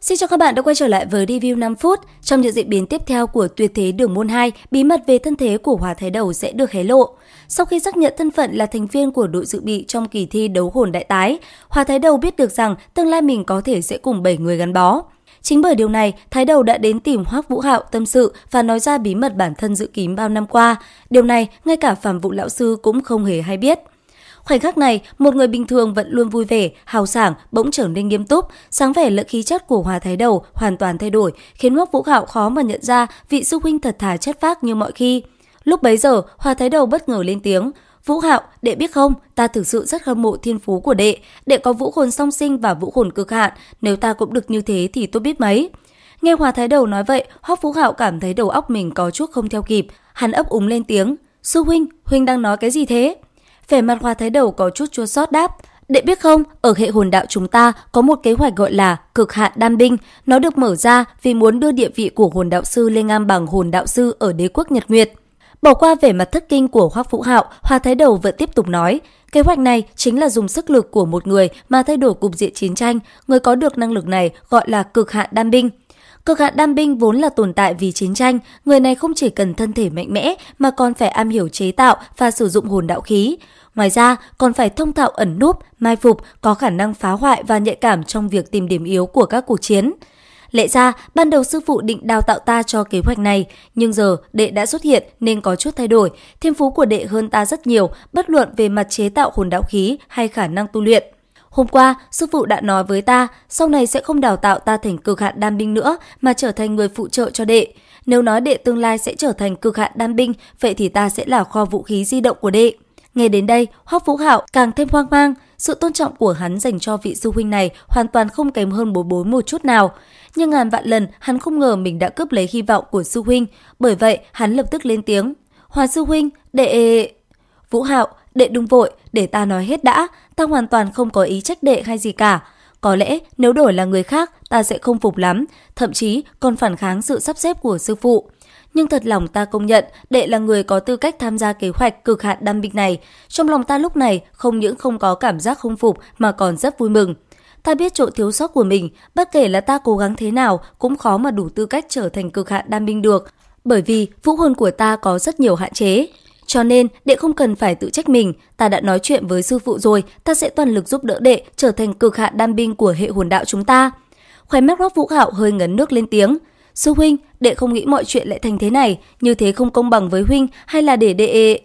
Xin chào các bạn đã quay trở lại với review 5 phút. Trong những diễn biến tiếp theo của tuyệt thế đường môn 2, bí mật về thân thế của Hòa Thái Đầu sẽ được hé lộ. Sau khi xác nhận thân phận là thành viên của đội dự bị trong kỳ thi đấu hồn đại tái, Hòa Thái Đầu biết được rằng tương lai mình có thể sẽ cùng 7 người gắn bó. Chính bởi điều này, Thái Đầu đã đến tìm Hoắc Vũ Hạo tâm sự và nói ra bí mật bản thân giữ kín bao năm qua. Điều này, ngay cả Phạm vũ Lão Sư cũng không hề hay biết. Khoảnh khắc này, một người bình thường vẫn luôn vui vẻ, hào sảng bỗng trở nên nghiêm túc, sáng vẻ lẫn khí chất của Hòa Thái Đầu hoàn toàn thay đổi, khiến Hoắc Vũ Hạo khó mà nhận ra vị sư huynh thật thà chất phác như mọi khi. Lúc bấy giờ, Hòa Thái Đầu bất ngờ lên tiếng, Vũ Hạo, đệ biết không, ta thực sự rất hâm mộ thiên phú của đệ. Đệ có vũ hồn song sinh và vũ hồn cực hạn, nếu ta cũng được như thế thì tôi biết mấy. Nghe Hòa Thái Đầu nói vậy, Hoắc Vũ Hạo cảm thấy đầu óc mình có chút không theo kịp. Hắn ấp úng lên tiếng, Sư Huynh, Huynh đang nói cái gì thế? Vẻ mặt hòa Thái Đầu có chút chua xót đáp. Đệ biết không, ở hệ hồn đạo chúng ta có một kế hoạch gọi là cực hạn đan binh. Nó được mở ra vì muốn đưa địa vị của hồn đạo sư lên ngang bằng hồn đạo sư ở đế quốc Nhật Nguyệt. Bỏ qua vẻ mặt thất kinh của Hoác Phú Hạo, hòa Thái Đầu vẫn tiếp tục nói. Kế hoạch này chính là dùng sức lực của một người mà thay đổi cục diện chiến tranh. Người có được năng lực này gọi là cực hạn đan binh cơ hạn đam binh vốn là tồn tại vì chiến tranh, người này không chỉ cần thân thể mạnh mẽ mà còn phải am hiểu chế tạo và sử dụng hồn đạo khí. Ngoài ra, còn phải thông thạo ẩn núp, mai phục, có khả năng phá hoại và nhạy cảm trong việc tìm điểm yếu của các cuộc chiến. Lẽ ra, ban đầu sư phụ định đào tạo ta cho kế hoạch này, nhưng giờ đệ đã xuất hiện nên có chút thay đổi. Thiên phú của đệ hơn ta rất nhiều, bất luận về mặt chế tạo hồn đạo khí hay khả năng tu luyện. Hôm qua, sư phụ đã nói với ta, sau này sẽ không đào tạo ta thành cực hạn đam binh nữa mà trở thành người phụ trợ cho đệ. Nếu nói đệ tương lai sẽ trở thành cực hạn đam binh, vậy thì ta sẽ là kho vũ khí di động của đệ. Nghe đến đây, Hoắc Vũ Hạo càng thêm hoang mang, sự tôn trọng của hắn dành cho vị sư huynh này hoàn toàn không kém hơn bố bối một chút nào. Nhưng ngàn vạn lần, hắn không ngờ mình đã cướp lấy hy vọng của sư huynh, bởi vậy hắn lập tức lên tiếng. Hòa sư huynh, đệ... Vũ Hạo, đệ đừng vội, để ta nói hết đã, ta hoàn toàn không có ý trách đệ hay gì cả. Có lẽ nếu đổi là người khác, ta sẽ không phục lắm, thậm chí còn phản kháng sự sắp xếp của sư phụ. Nhưng thật lòng ta công nhận, đệ là người có tư cách tham gia kế hoạch cực hạn đam binh này. Trong lòng ta lúc này không những không có cảm giác không phục mà còn rất vui mừng. Ta biết chỗ thiếu sót của mình, bất kể là ta cố gắng thế nào cũng khó mà đủ tư cách trở thành cực hạn đam binh được. Bởi vì vũ hồn của ta có rất nhiều hạn chế. Cho nên, đệ không cần phải tự trách mình, ta đã nói chuyện với sư phụ rồi, ta sẽ toàn lực giúp đỡ đệ trở thành cực hạn đan binh của hệ hồn đạo chúng ta. Khóe mắt Rock Vũ Hạo hơi ngấn nước lên tiếng. Sư huynh, đệ không nghĩ mọi chuyện lại thành thế này, như thế không công bằng với huynh hay là để đệ...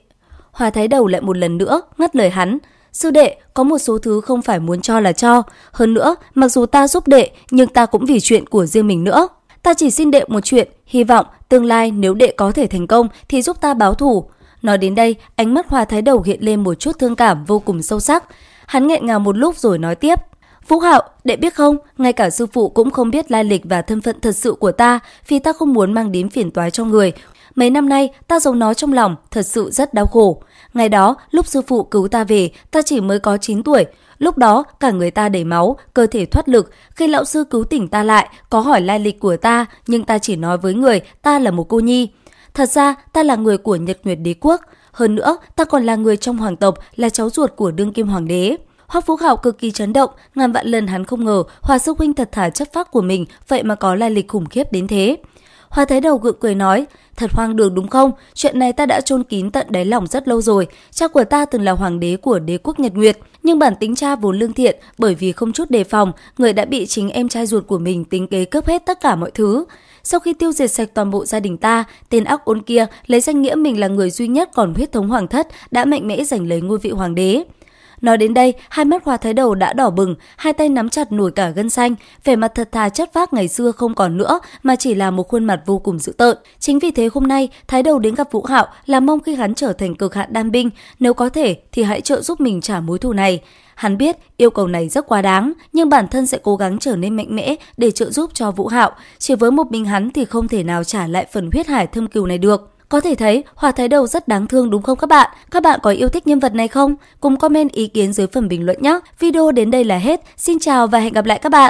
Hòa thái đầu lại một lần nữa, ngắt lời hắn. Sư đệ, có một số thứ không phải muốn cho là cho. Hơn nữa, mặc dù ta giúp đệ, nhưng ta cũng vì chuyện của riêng mình nữa. Ta chỉ xin đệ một chuyện, hy vọng tương lai nếu đệ có thể thành công thì giúp ta báo thù. Nói đến đây, ánh mắt Hoa Thái Đầu hiện lên một chút thương cảm vô cùng sâu sắc. Hắn nghẹn ngào một lúc rồi nói tiếp. Phú Hạo, đệ biết không, ngay cả sư phụ cũng không biết lai lịch và thân phận thật sự của ta vì ta không muốn mang đến phiền toái cho người. Mấy năm nay, ta giấu nó trong lòng, thật sự rất đau khổ. Ngày đó, lúc sư phụ cứu ta về, ta chỉ mới có 9 tuổi. Lúc đó, cả người ta đầy máu, cơ thể thoát lực. Khi lão sư cứu tỉnh ta lại, có hỏi lai lịch của ta, nhưng ta chỉ nói với người, ta là một cô nhi. Thật ra, ta là người của Nhật Nguyệt Đế Quốc. Hơn nữa, ta còn là người trong hoàng tộc, là cháu ruột của đương kim hoàng đế. Hoắc Phú Hạo cực kỳ chấn động, ngàn vạn lần hắn không ngờ Hòa Sư Huynh thật thả chất phác của mình, vậy mà có lai lịch khủng khiếp đến thế. Hoa Thái Đầu gượng cười nói, thật hoang đường đúng không? Chuyện này ta đã chôn kín tận đáy lòng rất lâu rồi. Cha của ta từng là hoàng đế của đế quốc Nhật Nguyệt. Nhưng bản tính cha vốn lương thiện, bởi vì không chút đề phòng, người đã bị chính em trai ruột của mình tính kế cướp hết tất cả mọi thứ. Sau khi tiêu diệt sạch toàn bộ gia đình ta, tên ác ôn kia lấy danh nghĩa mình là người duy nhất còn huyết thống hoàng thất đã mạnh mẽ giành lấy ngôi vị hoàng đế. Nói đến đây, hai mắt Hoa Thái Đầu đã đỏ bừng, hai tay nắm chặt nổi cả gân xanh, vẻ mặt thật thà chất phác ngày xưa không còn nữa mà chỉ là một khuôn mặt vô cùng dữ tợn. Chính vì thế hôm nay, Thái Đầu đến gặp Vũ Hạo là mong khi hắn trở thành cực hạn đan binh, nếu có thể thì hãy trợ giúp mình trả mối thù này. Hắn biết yêu cầu này rất quá đáng, nhưng bản thân sẽ cố gắng trở nên mạnh mẽ để trợ giúp cho Vũ Hạo. Chỉ với một mình hắn thì không thể nào trả lại phần huyết hải thâm cừu này được. Có thể thấy, Hòa Thái Đầu rất đáng thương đúng không các bạn? Các bạn có yêu thích nhân vật này không? Cùng comment ý kiến dưới phần bình luận nhé. Video đến đây là hết. Xin chào và hẹn gặp lại các bạn.